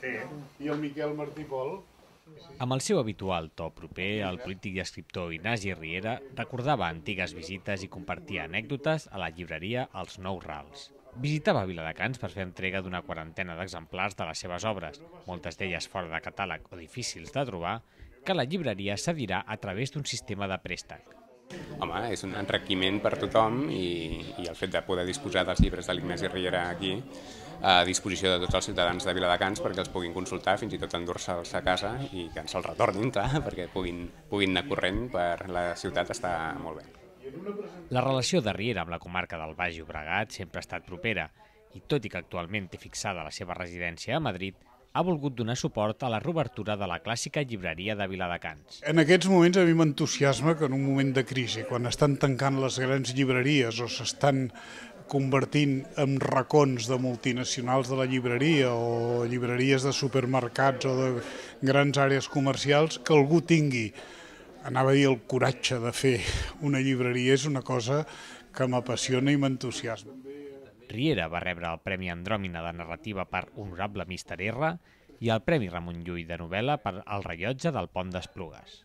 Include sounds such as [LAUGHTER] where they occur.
sí. i el Miquel Martí Pol. Amb el seu habitual to proper, el polític i escriptor Ignasi Riera recordava antigues visites i compartia anècdotes a la llibreria Els Nou Rals. Visitava Viladecans per fer entrega d'una quarantena d'exemplars de les seves obres, moltes d'elles fora de catàleg o difícils de trobar, que la llibreria cedirà a través d'un sistema de préstec home, és un enriquiment per tothom i, i el fet de poder disposar dels llibres de l'Ignasi Riera aquí a disposició de tots els ciutadans de Viladecans perquè els puguin consultar, fins i tot endur-se'ls a casa i que ens els retornin, clar, [LAUGHS] perquè puguin, puguin anar corrent per la ciutat està molt bé. La relació de Riera amb la comarca del Baix Llobregat sempre ha estat propera i tot i que actualment té fixada la seva residència a Madrid, ha volgut donar suport a la reobertura de la clàssica llibreria de Viladecans. En aquests moments a mi m'entusiasma que en un moment de crisi, quan estan tancant les grans llibreries o s'estan convertint en racons de multinacionals de la llibreria o llibreries de supermercats o de grans àrees comercials, que algú tingui, anava a dir el coratge de fer una llibreria, és una cosa que m'apassiona i m'entusiasma. Riera va rebre el Premi Andròmina de Narrativa per Honorable Mister R i el Premi Ramon Llull de novel·la per El rellotge del Pont d'Esplugues.